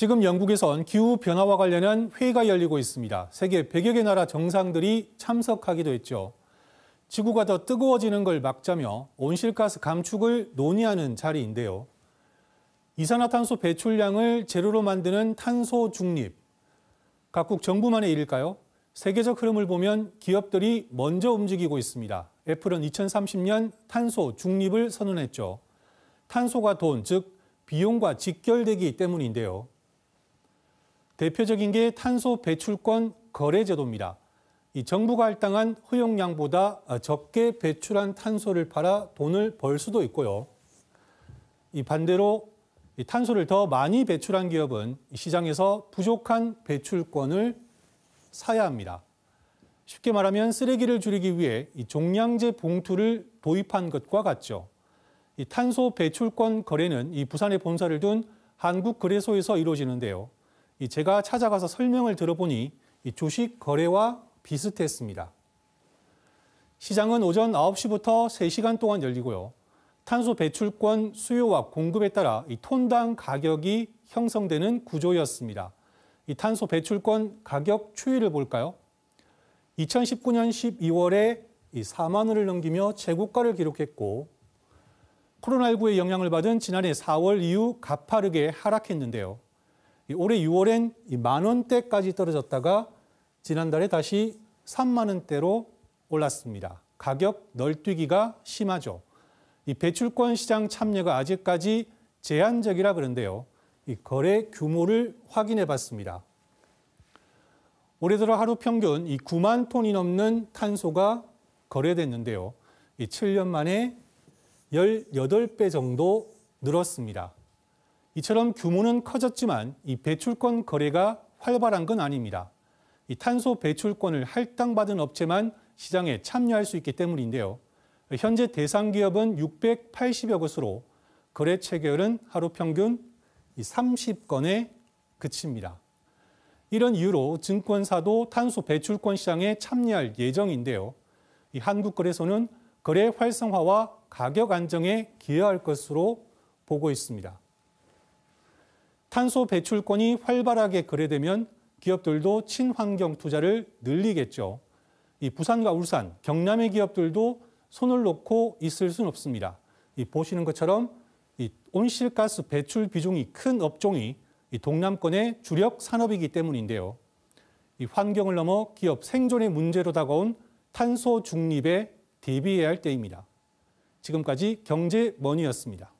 지금 영국에선 기후 변화와 관련한 회의가 열리고 있습니다. 세계 100여 개 나라 정상들이 참석하기도 했죠. 지구가 더 뜨거워지는 걸 막자며 온실가스 감축을 논의하는 자리인데요. 이산화탄소 배출량을 제로로 만드는 탄소 중립. 각국 정부만의 일일까요? 세계적 흐름을 보면 기업들이 먼저 움직이고 있습니다. 애플은 2030년 탄소 중립을 선언했죠. 탄소가 돈, 즉 비용과 직결되기 때문인데요. 대표적인 게 탄소 배출권 거래 제도입니다. 이 정부가 할당한 허용량보다 적게 배출한 탄소를 팔아 돈을 벌 수도 있고요. 이 반대로 이 탄소를 더 많이 배출한 기업은 시장에서 부족한 배출권을 사야 합니다. 쉽게 말하면 쓰레기를 줄이기 위해 이 종량제 봉투를 도입한 것과 같죠. 이 탄소 배출권 거래는 이 부산에 본사를 둔 한국거래소에서 이루어지는데요. 제가 찾아가서 설명을 들어보니 주식 거래와 비슷했습니다. 시장은 오전 9시부터 3시간 동안 열리고요. 탄소 배출권 수요와 공급에 따라 이 톤당 가격이 형성되는 구조였습니다. 이 탄소 배출권 가격 추이를 볼까요? 2019년 12월에 4만 원을 넘기며 최고가를 기록했고 코로나19의 영향을 받은 지난해 4월 이후 가파르게 하락했는데요. 올해 6월엔 만 원대까지 떨어졌다가 지난달에 다시 3만 원대로 올랐습니다. 가격 널뛰기가 심하죠. 이 배출권 시장 참여가 아직까지 제한적이라 그런데요. 이 거래 규모를 확인해 봤습니다. 올해 들어 하루 평균 이 9만 톤이 넘는 탄소가 거래됐는데요. 이 7년 만에 18배 정도 늘었습니다. 이처럼 규모는 커졌지만 이 배출권 거래가 활발한 건 아닙니다. 이 탄소 배출권을 할당받은 업체만 시장에 참여할 수 있기 때문인데요. 현재 대상 기업은 680여 곳으로 거래 체결은 하루 평균 30건에 그칩니다. 이런 이유로 증권사도 탄소 배출권 시장에 참여할 예정인데요. 한국거래소는 거래 활성화와 가격 안정에 기여할 것으로 보고 있습니다. 탄소 배출권이 활발하게 거래되면 기업들도 친환경 투자를 늘리겠죠. 이 부산과 울산, 경남의 기업들도 손을 놓고 있을 수는 없습니다. 이 보시는 것처럼 이 온실가스 배출 비중이 큰 업종이 이 동남권의 주력 산업이기 때문인데요. 이 환경을 넘어 기업 생존의 문제로 다가온 탄소 중립에 대비해야 할 때입니다. 지금까지 경제 머니였습니다.